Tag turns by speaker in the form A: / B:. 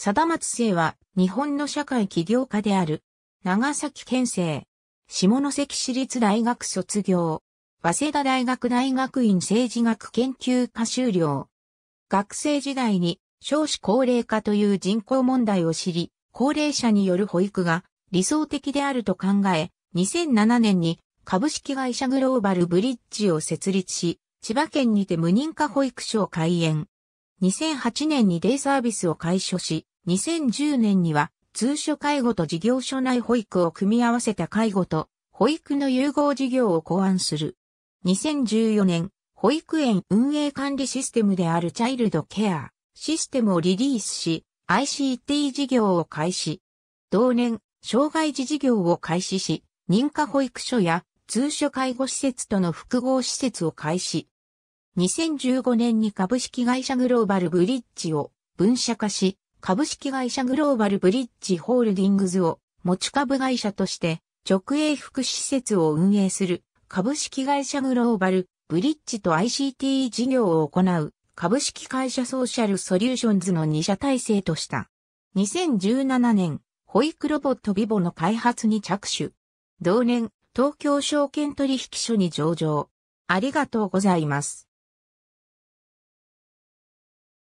A: 貞松生は日本の社会起業家である。長崎県
B: 政。下関市立大学卒業。早稲田大学大学院政治学研究科修了。学生時代に少子高齢化という人口問題を知り、高齢者による保育が理想的であると考え、2007年に株式会社グローバルブリッジを設立し、千葉県にて無認可保育所を開園。2008年にデイサービスを開所し、2010年には通所介護と事業所内保育を組み合わせた介護と保育の融合事業を考案する。2014年、保育園運営管理システムであるチャイルドケアシステムをリリースし、ICT 事業を開始。同年、障害児事業を開始し、認可保育所や通所介護施設との複合施設を開始。2015年に株式会社グローバルブリッジを分社化し、株式会社グローバルブリッジホールディングズを持ち株会社として直営福祉施設を運営する株式会社グローバルブリッジと ICT 事業を行う株式会社ソーシャルソリューションズの2社体制とした。2017年、保育ロボットビボの開発に着手。
A: 同年、東京証券取引所に上場。ありがとうございます。